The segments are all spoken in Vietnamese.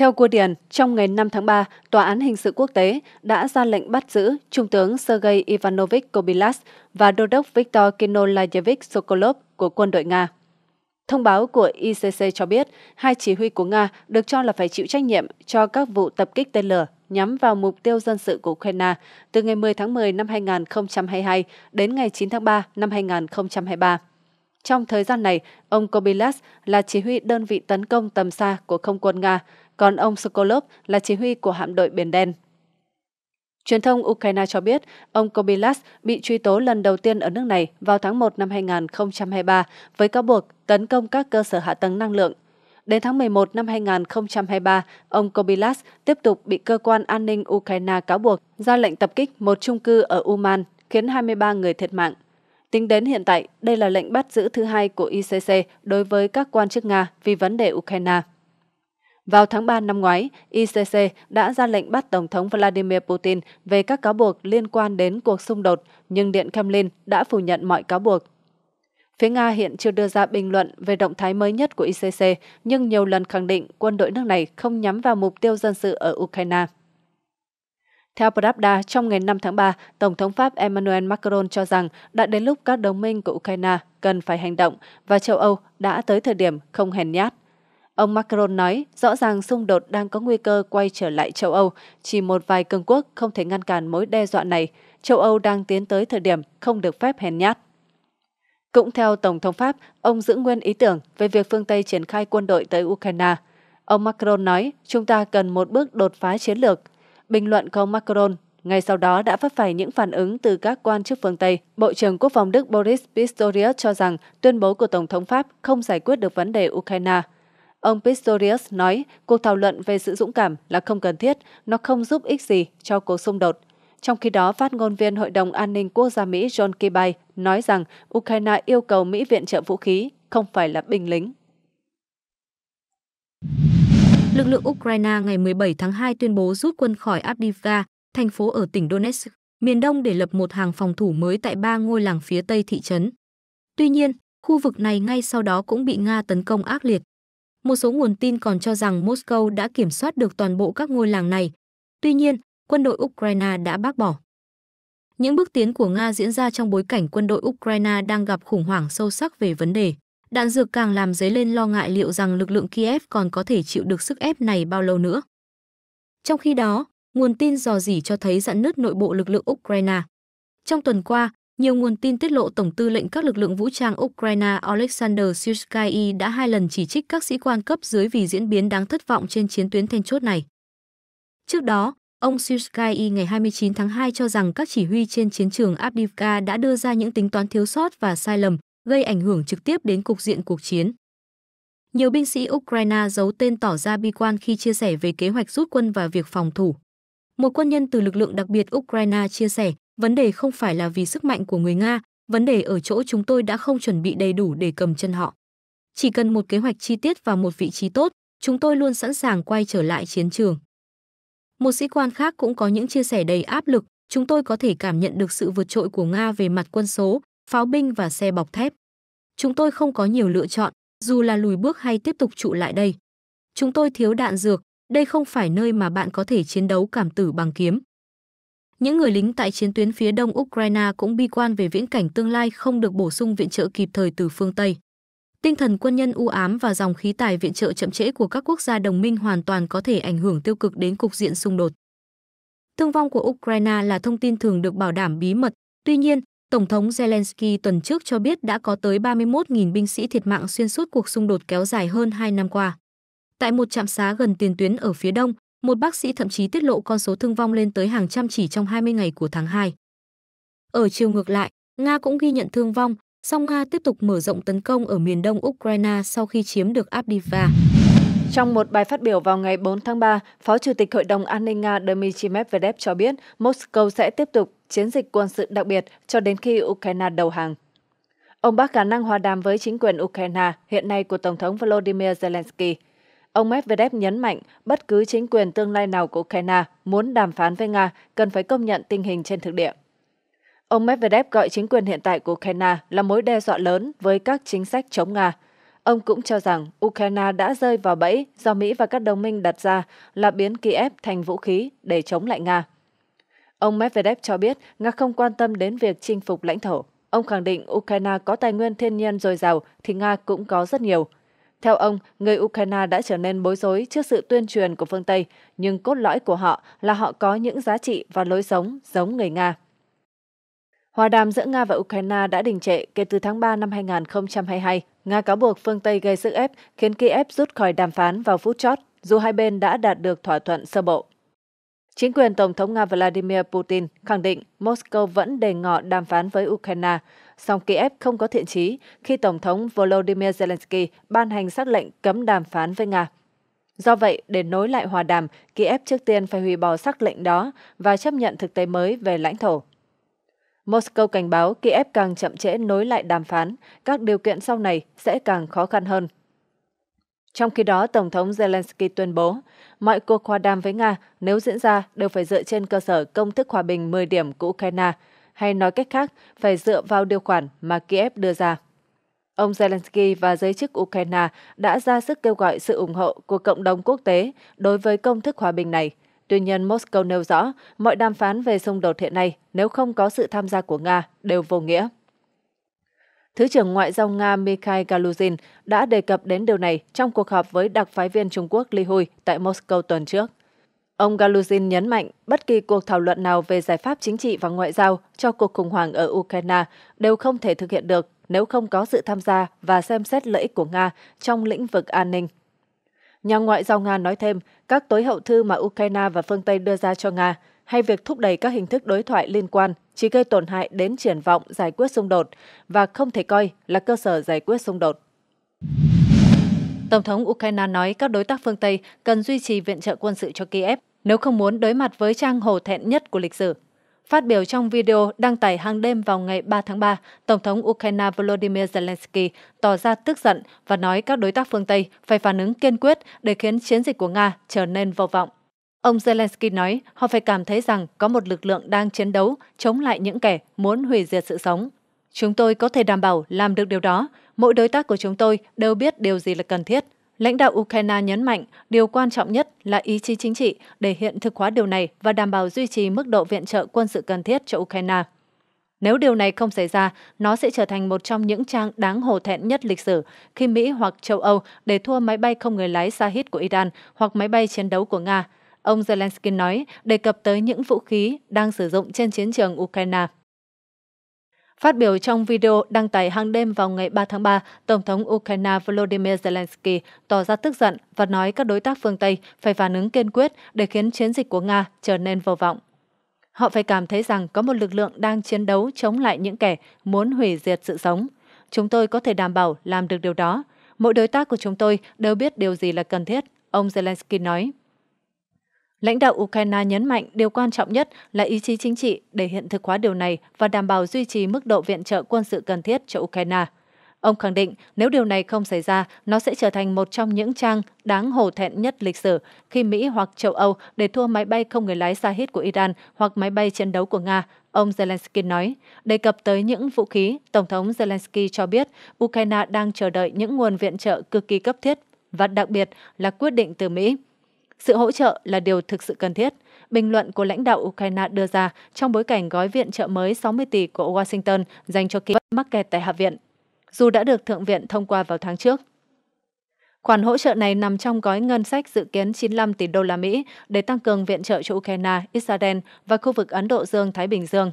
Theo Cua Điền, trong ngày 5 tháng 3, Tòa án Hình sự Quốc tế đã ra lệnh bắt giữ Trung tướng Sergei Ivanovich Kobilas và Đô đốc Viktor Kinolayevich Sokolov của quân đội Nga. Thông báo của ICC cho biết, hai chỉ huy của Nga được cho là phải chịu trách nhiệm cho các vụ tập kích tên lửa nhắm vào mục tiêu dân sự của Ukraine từ ngày 10 tháng 10 năm 2022 đến ngày 9 tháng 3 năm 2023. Trong thời gian này, ông Kobylas là chỉ huy đơn vị tấn công tầm xa của không quân Nga, còn ông Sokolov là chỉ huy của hạm đội Biển Đen. Truyền thông Ukraine cho biết, ông Kobylas bị truy tố lần đầu tiên ở nước này vào tháng 1 năm 2023 với cáo buộc tấn công các cơ sở hạ tầng năng lượng. Đến tháng 11 năm 2023, ông Kobylas tiếp tục bị cơ quan an ninh Ukraine cáo buộc ra lệnh tập kích một trung cư ở Uman, khiến 23 người thiệt mạng. Tính đến hiện tại, đây là lệnh bắt giữ thứ hai của ICC đối với các quan chức Nga vì vấn đề Ukraine. Vào tháng 3 năm ngoái, ICC đã ra lệnh bắt Tổng thống Vladimir Putin về các cáo buộc liên quan đến cuộc xung đột, nhưng Điện Kremlin đã phủ nhận mọi cáo buộc. Phía Nga hiện chưa đưa ra bình luận về động thái mới nhất của ICC, nhưng nhiều lần khẳng định quân đội nước này không nhắm vào mục tiêu dân sự ở Ukraine. Theo Pravda, trong ngày 5 tháng 3, Tổng thống Pháp Emmanuel Macron cho rằng đã đến lúc các đồng minh của Ukraine cần phải hành động và châu Âu đã tới thời điểm không hèn nhát. Ông Macron nói rõ ràng xung đột đang có nguy cơ quay trở lại châu Âu, chỉ một vài cường quốc không thể ngăn cản mối đe dọa này. Châu Âu đang tiến tới thời điểm không được phép hèn nhát. Cũng theo Tổng thống Pháp, ông giữ nguyên ý tưởng về việc phương Tây triển khai quân đội tới Ukraine. Ông Macron nói, chúng ta cần một bước đột phá chiến lược – bình luận của ông Macron ngay sau đó đã phát phải những phản ứng từ các quan chức phương Tây. Bộ trưởng Quốc phòng Đức Boris Pistorius cho rằng tuyên bố của Tổng thống Pháp không giải quyết được vấn đề Ukraine. Ông Pistorius nói cuộc thảo luận về sự dũng cảm là không cần thiết, nó không giúp ích gì cho cuộc xung đột. Trong khi đó, phát ngôn viên Hội đồng An ninh Quốc gia Mỹ John Kirby nói rằng Ukraine yêu cầu Mỹ viện trợ vũ khí, không phải là binh lính. Lực lượng Ukraine ngày 17 tháng 2 tuyên bố rút quân khỏi Avdiivka, thành phố ở tỉnh Donetsk, miền đông để lập một hàng phòng thủ mới tại ba ngôi làng phía tây thị trấn. Tuy nhiên, khu vực này ngay sau đó cũng bị Nga tấn công ác liệt. Một số nguồn tin còn cho rằng Moscow đã kiểm soát được toàn bộ các ngôi làng này. Tuy nhiên, quân đội Ukraine đã bác bỏ. Những bước tiến của Nga diễn ra trong bối cảnh quân đội Ukraine đang gặp khủng hoảng sâu sắc về vấn đề Đạn dược càng làm dấy lên lo ngại liệu rằng lực lượng Kiev còn có thể chịu được sức ép này bao lâu nữa. Trong khi đó, nguồn tin dò dỉ cho thấy dạn nứt nội bộ lực lượng Ukraine. Trong tuần qua, nhiều nguồn tin tiết lộ Tổng tư lệnh các lực lượng vũ trang Ukraine Alexander Syrsky đã hai lần chỉ trích các sĩ quan cấp dưới vì diễn biến đáng thất vọng trên chiến tuyến then chốt này. Trước đó, ông Syrsky ngày 29 tháng 2 cho rằng các chỉ huy trên chiến trường Abdivka đã đưa ra những tính toán thiếu sót và sai lầm, gây ảnh hưởng trực tiếp đến cục diện cuộc chiến. Nhiều binh sĩ Ukraine giấu tên tỏ ra bi quan khi chia sẻ về kế hoạch rút quân và việc phòng thủ. Một quân nhân từ lực lượng đặc biệt Ukraine chia sẻ, vấn đề không phải là vì sức mạnh của người Nga, vấn đề ở chỗ chúng tôi đã không chuẩn bị đầy đủ để cầm chân họ. Chỉ cần một kế hoạch chi tiết và một vị trí tốt, chúng tôi luôn sẵn sàng quay trở lại chiến trường. Một sĩ quan khác cũng có những chia sẻ đầy áp lực, chúng tôi có thể cảm nhận được sự vượt trội của Nga về mặt quân số, pháo binh và xe bọc thép. Chúng tôi không có nhiều lựa chọn, dù là lùi bước hay tiếp tục trụ lại đây. Chúng tôi thiếu đạn dược, đây không phải nơi mà bạn có thể chiến đấu cảm tử bằng kiếm. Những người lính tại chiến tuyến phía đông Ukraine cũng bi quan về viễn cảnh tương lai không được bổ sung viện trợ kịp thời từ phương Tây. Tinh thần quân nhân u ám và dòng khí tài viện trợ chậm trễ của các quốc gia đồng minh hoàn toàn có thể ảnh hưởng tiêu cực đến cục diện xung đột. Thương vong của Ukraine là thông tin thường được bảo đảm bí mật, tuy nhiên, Tổng thống Zelensky tuần trước cho biết đã có tới 31.000 binh sĩ thiệt mạng xuyên suốt cuộc xung đột kéo dài hơn 2 năm qua. Tại một trạm xá gần tiền tuyến ở phía đông, một bác sĩ thậm chí tiết lộ con số thương vong lên tới hàng trăm chỉ trong 20 ngày của tháng 2. Ở chiều ngược lại, Nga cũng ghi nhận thương vong, song Nga tiếp tục mở rộng tấn công ở miền đông Ukraine sau khi chiếm được Avdiivka. Trong một bài phát biểu vào ngày 4 tháng 3, Phó Chủ tịch Hội đồng An ninh Nga Dmitry Medvedev cho biết Moscow sẽ tiếp tục chiến dịch quân sự đặc biệt cho đến khi Ukraine đầu hàng. Ông bác khả năng hòa đàm với chính quyền Ukraine hiện nay của Tổng thống Volodymyr Zelensky. Ông Medvedev nhấn mạnh bất cứ chính quyền tương lai nào của Ukraine muốn đàm phán với Nga cần phải công nhận tình hình trên thực địa. Ông Medvedev gọi chính quyền hiện tại của Ukraine là mối đe dọa lớn với các chính sách chống Nga – Ông cũng cho rằng Ukraine đã rơi vào bẫy do Mỹ và các đồng minh đặt ra là biến Kiev thành vũ khí để chống lại Nga. Ông Medvedev cho biết Nga không quan tâm đến việc chinh phục lãnh thổ. Ông khẳng định Ukraine có tài nguyên thiên nhiên dồi dào thì Nga cũng có rất nhiều. Theo ông, người Ukraine đã trở nên bối rối trước sự tuyên truyền của phương Tây, nhưng cốt lõi của họ là họ có những giá trị và lối sống giống người Nga. Hòa đàm giữa Nga và Ukraine đã đình trệ kể từ tháng 3 năm 2022. Nga cáo buộc phương Tây gây sức ép khiến Kiev rút khỏi đàm phán vào phút chót, dù hai bên đã đạt được thỏa thuận sơ bộ. Chính quyền Tổng thống Nga Vladimir Putin khẳng định Moscow vẫn đề ngọ đàm phán với Ukraine, song Kiev không có thiện chí khi Tổng thống Volodymyr Zelensky ban hành sắc lệnh cấm đàm phán với Nga. Do vậy, để nối lại hòa đàm, Kiev trước tiên phải hủy bỏ sắc lệnh đó và chấp nhận thực tế mới về lãnh thổ. Moscow cảnh báo Kiev càng chậm trễ nối lại đàm phán, các điều kiện sau này sẽ càng khó khăn hơn. Trong khi đó, Tổng thống Zelensky tuyên bố, mọi cuộc hòa đàm với Nga nếu diễn ra đều phải dựa trên cơ sở công thức hòa bình 10 điểm của Ukraine, hay nói cách khác, phải dựa vào điều khoản mà Kiev đưa ra. Ông Zelensky và giới chức Ukraine đã ra sức kêu gọi sự ủng hộ của cộng đồng quốc tế đối với công thức hòa bình này – Tuy nhiên, Moscow nêu rõ, mọi đàm phán về xung đột hiện nay, nếu không có sự tham gia của Nga, đều vô nghĩa. Thứ trưởng Ngoại giao Nga Mikhail Galuzin đã đề cập đến điều này trong cuộc họp với đặc phái viên Trung Quốc Li Hui tại Moscow tuần trước. Ông Galuzin nhấn mạnh bất kỳ cuộc thảo luận nào về giải pháp chính trị và ngoại giao cho cuộc khủng hoảng ở Ukraine đều không thể thực hiện được nếu không có sự tham gia và xem xét lợi ích của Nga trong lĩnh vực an ninh Nhà ngoại giao Nga nói thêm, các tối hậu thư mà Ukraine và phương Tây đưa ra cho Nga hay việc thúc đẩy các hình thức đối thoại liên quan chỉ gây tổn hại đến triển vọng giải quyết xung đột và không thể coi là cơ sở giải quyết xung đột. Tổng thống Ukraine nói các đối tác phương Tây cần duy trì viện trợ quân sự cho Kiev nếu không muốn đối mặt với trang hồ thẹn nhất của lịch sử. Phát biểu trong video đăng tải hàng đêm vào ngày 3 tháng 3, Tổng thống Ukraine Volodymyr Zelensky tỏ ra tức giận và nói các đối tác phương Tây phải phản ứng kiên quyết để khiến chiến dịch của Nga trở nên vô vọng. Ông Zelensky nói họ phải cảm thấy rằng có một lực lượng đang chiến đấu chống lại những kẻ muốn hủy diệt sự sống. Chúng tôi có thể đảm bảo làm được điều đó. Mỗi đối tác của chúng tôi đều biết điều gì là cần thiết, Lãnh đạo Ukraine nhấn mạnh điều quan trọng nhất là ý chí chính trị để hiện thực hóa điều này và đảm bảo duy trì mức độ viện trợ quân sự cần thiết cho Ukraine. Nếu điều này không xảy ra, nó sẽ trở thành một trong những trang đáng hổ thẹn nhất lịch sử khi Mỹ hoặc châu Âu để thua máy bay không người lái Shahid của Iran hoặc máy bay chiến đấu của Nga. Ông Zelensky nói, đề cập tới những vũ khí đang sử dụng trên chiến trường Ukraine. Phát biểu trong video đăng tải hàng đêm vào ngày 3 tháng 3, Tổng thống Ukraine Volodymyr Zelensky tỏ ra tức giận và nói các đối tác phương Tây phải phản ứng kiên quyết để khiến chiến dịch của Nga trở nên vô vọng. Họ phải cảm thấy rằng có một lực lượng đang chiến đấu chống lại những kẻ muốn hủy diệt sự sống. Chúng tôi có thể đảm bảo làm được điều đó. Mỗi đối tác của chúng tôi đều biết điều gì là cần thiết, ông Zelensky nói. Lãnh đạo Ukraine nhấn mạnh điều quan trọng nhất là ý chí chính trị để hiện thực hóa điều này và đảm bảo duy trì mức độ viện trợ quân sự cần thiết cho Ukraine. Ông khẳng định nếu điều này không xảy ra, nó sẽ trở thành một trong những trang đáng hổ thẹn nhất lịch sử khi Mỹ hoặc châu Âu để thua máy bay không người lái Shahid của Iran hoặc máy bay chiến đấu của Nga, ông Zelensky nói. Đề cập tới những vũ khí, Tổng thống Zelensky cho biết Ukraine đang chờ đợi những nguồn viện trợ cực kỳ cấp thiết và đặc biệt là quyết định từ Mỹ. Sự hỗ trợ là điều thực sự cần thiết, bình luận của lãnh đạo Ukraine đưa ra trong bối cảnh gói viện trợ mới 60 tỷ của Washington dành cho Kiev mắc kẹt tại Hạ viện, dù đã được Thượng viện thông qua vào tháng trước. Khoản hỗ trợ này nằm trong gói ngân sách dự kiến 95 tỷ đô la Mỹ để tăng cường viện trợ cho Ukraine, Israel và khu vực Ấn Độ Dương-Thái Bình Dương.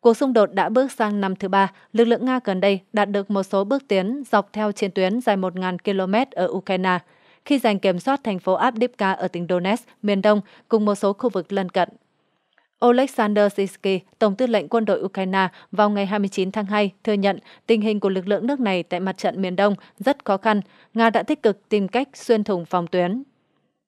Cuộc xung đột đã bước sang năm thứ ba, lực lượng Nga gần đây đạt được một số bước tiến dọc theo chiến tuyến dài 1.000 km ở Ukraine – khi giành kiểm soát thành phố Avdiivka ở tỉnh Donetsk, miền đông, cùng một số khu vực lân cận. Oleksandr Sisky, Tổng tư lệnh quân đội Ukraine, vào ngày 29 tháng 2 thừa nhận tình hình của lực lượng nước này tại mặt trận miền Đông rất khó khăn. Nga đã tích cực tìm cách xuyên thủng phòng tuyến.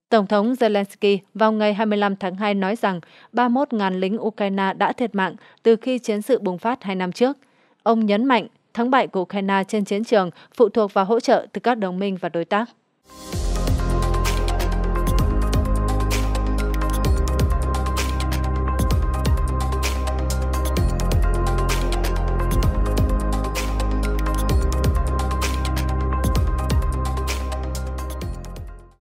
Tổng thống Zelensky vào ngày 25 tháng 2 nói rằng 31.000 lính Ukraine đã thiệt mạng từ khi chiến sự bùng phát hai năm trước. Ông nhấn mạnh thắng bại của Ukraine trên chiến trường phụ thuộc vào hỗ trợ từ các đồng minh và đối tác.